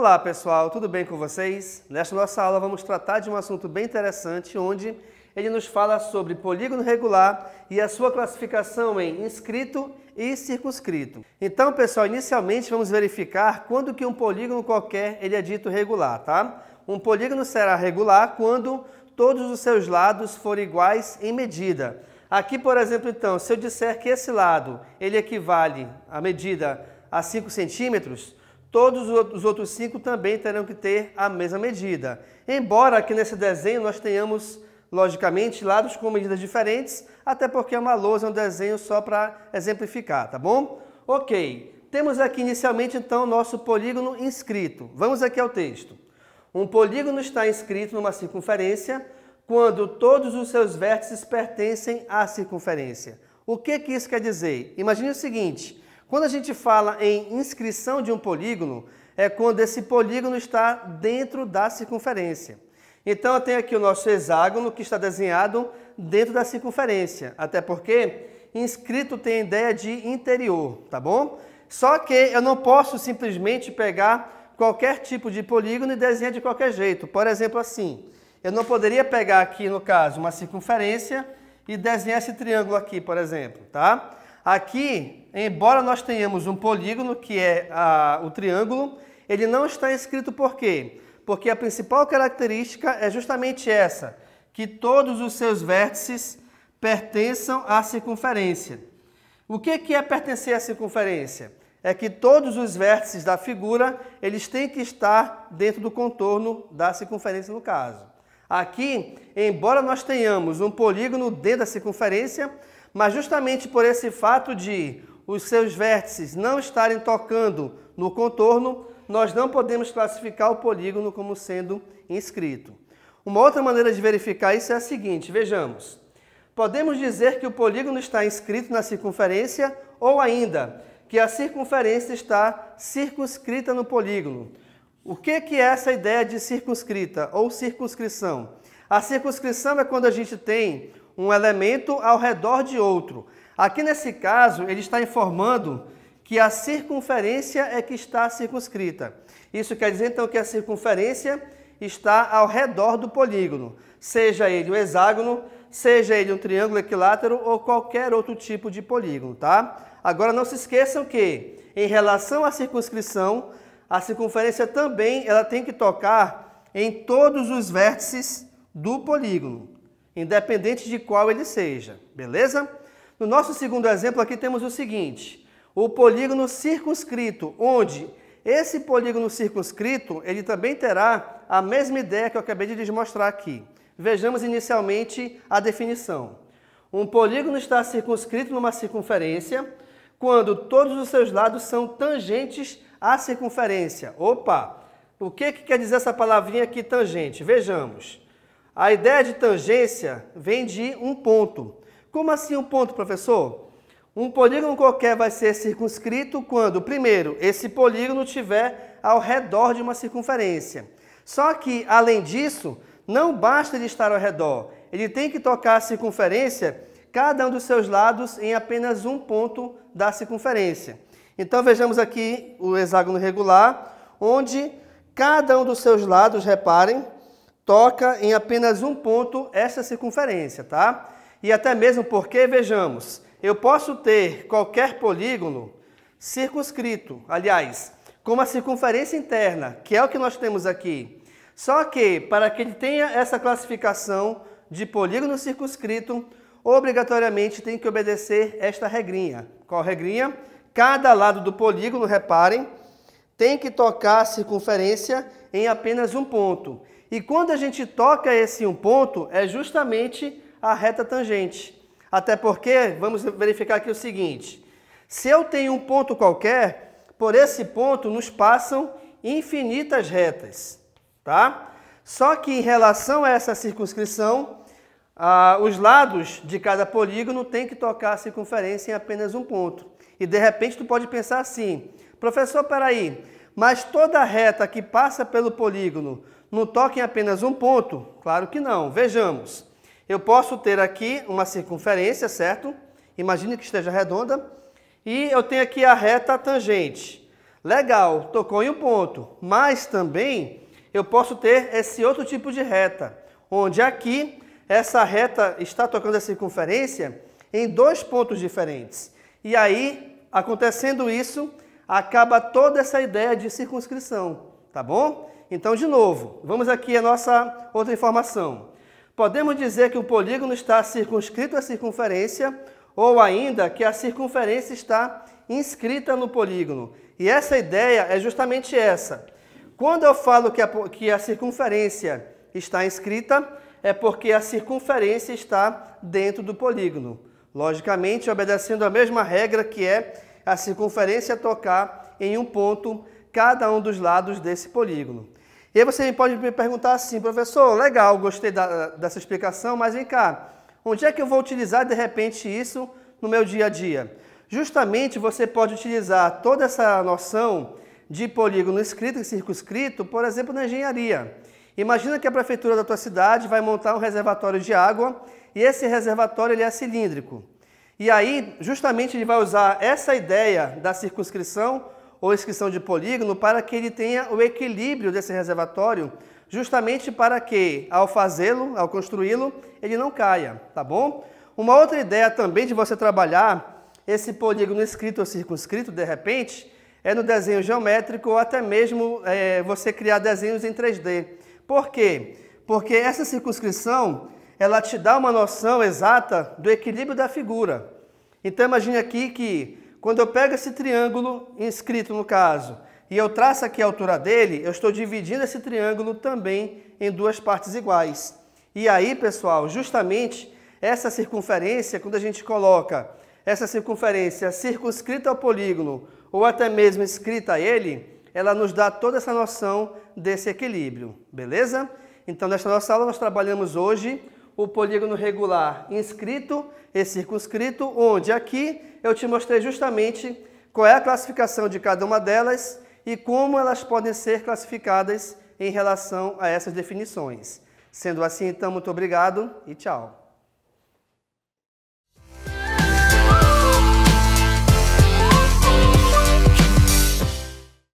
Olá pessoal, tudo bem com vocês? Nesta nossa aula vamos tratar de um assunto bem interessante onde ele nos fala sobre polígono regular e a sua classificação em inscrito e circunscrito. Então pessoal, inicialmente vamos verificar quando que um polígono qualquer ele é dito regular, tá? Um polígono será regular quando todos os seus lados forem iguais em medida. Aqui, por exemplo, então, se eu disser que esse lado ele equivale à medida a 5 centímetros, Todos os outros cinco também terão que ter a mesma medida. Embora aqui nesse desenho nós tenhamos, logicamente, lados com medidas diferentes, até porque é uma lousa, é um desenho só para exemplificar, tá bom? Ok, temos aqui inicialmente então nosso polígono inscrito. Vamos aqui ao texto. Um polígono está inscrito numa circunferência quando todos os seus vértices pertencem à circunferência. O que, que isso quer dizer? Imagine o seguinte, quando a gente fala em inscrição de um polígono, é quando esse polígono está dentro da circunferência. Então eu tenho aqui o nosso hexágono que está desenhado dentro da circunferência, até porque inscrito tem a ideia de interior, tá bom? Só que eu não posso simplesmente pegar qualquer tipo de polígono e desenhar de qualquer jeito. Por exemplo, assim, eu não poderia pegar aqui, no caso, uma circunferência e desenhar esse triângulo aqui, por exemplo, tá? Aqui, embora nós tenhamos um polígono, que é a, o triângulo, ele não está escrito por quê? Porque a principal característica é justamente essa, que todos os seus vértices pertençam à circunferência. O que é pertencer à circunferência? É que todos os vértices da figura, eles têm que estar dentro do contorno da circunferência no caso. Aqui, embora nós tenhamos um polígono dentro da circunferência, mas justamente por esse fato de os seus vértices não estarem tocando no contorno, nós não podemos classificar o polígono como sendo inscrito. Uma outra maneira de verificar isso é a seguinte, vejamos. Podemos dizer que o polígono está inscrito na circunferência ou ainda que a circunferência está circunscrita no polígono. O que, é essa ideia de circunscrita ou circunscrição? A circunscrição é quando a gente tem um elemento ao redor de outro. Aqui nesse caso, ele está informando que a circunferência é que está circunscrita. Isso quer dizer então que a circunferência está ao redor do polígono, seja ele um hexágono, seja ele um triângulo equilátero ou qualquer outro tipo de polígono, tá? Agora não se esqueçam que em relação à circunscrição, a circunferência também ela tem que tocar em todos os vértices do polígono independente de qual ele seja, beleza? No nosso segundo exemplo aqui temos o seguinte, o polígono circunscrito, onde esse polígono circunscrito, ele também terá a mesma ideia que eu acabei de lhes mostrar aqui. Vejamos inicialmente a definição. Um polígono está circunscrito numa circunferência quando todos os seus lados são tangentes à circunferência. Opa! O que, que quer dizer essa palavrinha aqui, tangente? Vejamos. A ideia de tangência vem de um ponto. Como assim um ponto, professor? Um polígono qualquer vai ser circunscrito quando, primeiro, esse polígono tiver ao redor de uma circunferência. Só que, além disso, não basta ele estar ao redor. Ele tem que tocar a circunferência, cada um dos seus lados, em apenas um ponto da circunferência. Então, vejamos aqui o hexágono regular, onde cada um dos seus lados, reparem, toca em apenas um ponto essa circunferência, tá? E até mesmo porque, vejamos, eu posso ter qualquer polígono circunscrito, aliás, com uma circunferência interna, que é o que nós temos aqui. Só que, para que ele tenha essa classificação de polígono circunscrito, obrigatoriamente tem que obedecer esta regrinha. Qual regrinha? Cada lado do polígono, reparem, tem que tocar a circunferência em apenas um ponto. E quando a gente toca esse um ponto, é justamente a reta tangente. Até porque, vamos verificar aqui o seguinte, se eu tenho um ponto qualquer, por esse ponto nos passam infinitas retas, tá? Só que em relação a essa circunscrição, ah, os lados de cada polígono têm que tocar a circunferência em apenas um ponto. E de repente tu pode pensar assim, professor, peraí, mas toda reta que passa pelo polígono não toque em apenas um ponto? Claro que não. Vejamos. Eu posso ter aqui uma circunferência, certo? Imagine que esteja redonda. E eu tenho aqui a reta tangente. Legal, tocou em um ponto. Mas também eu posso ter esse outro tipo de reta, onde aqui essa reta está tocando a circunferência em dois pontos diferentes. E aí, acontecendo isso, acaba toda essa ideia de circunscrição, tá bom? Então, de novo, vamos aqui a nossa outra informação. Podemos dizer que o polígono está circunscrito à circunferência ou ainda que a circunferência está inscrita no polígono. E essa ideia é justamente essa. Quando eu falo que a, que a circunferência está inscrita, é porque a circunferência está dentro do polígono. Logicamente, obedecendo a mesma regra que é a circunferência tocar em um ponto cada um dos lados desse polígono. E aí você pode me perguntar assim, professor, legal, gostei da, dessa explicação, mas vem cá, onde é que eu vou utilizar de repente isso no meu dia a dia? Justamente você pode utilizar toda essa noção de polígono escrito e circunscrito, por exemplo, na engenharia. Imagina que a prefeitura da tua cidade vai montar um reservatório de água e esse reservatório ele é cilíndrico. E aí, justamente, ele vai usar essa ideia da circunscrição ou inscrição de polígono para que ele tenha o equilíbrio desse reservatório, justamente para que, ao fazê-lo, ao construí-lo, ele não caia, tá bom? Uma outra ideia também de você trabalhar esse polígono escrito ou circunscrito, de repente, é no desenho geométrico ou até mesmo é, você criar desenhos em 3D. Por quê? Porque essa circunscrição, ela te dá uma noção exata do equilíbrio da figura. Então imagine aqui que quando eu pego esse triângulo inscrito no caso e eu traço aqui a altura dele, eu estou dividindo esse triângulo também em duas partes iguais. E aí, pessoal, justamente essa circunferência, quando a gente coloca essa circunferência circunscrita ao polígono ou até mesmo escrita a ele, ela nos dá toda essa noção desse equilíbrio, beleza? Então, nesta nossa aula, nós trabalhamos hoje o polígono regular inscrito e circunscrito, onde aqui eu te mostrei justamente qual é a classificação de cada uma delas e como elas podem ser classificadas em relação a essas definições. Sendo assim, então, muito obrigado e tchau.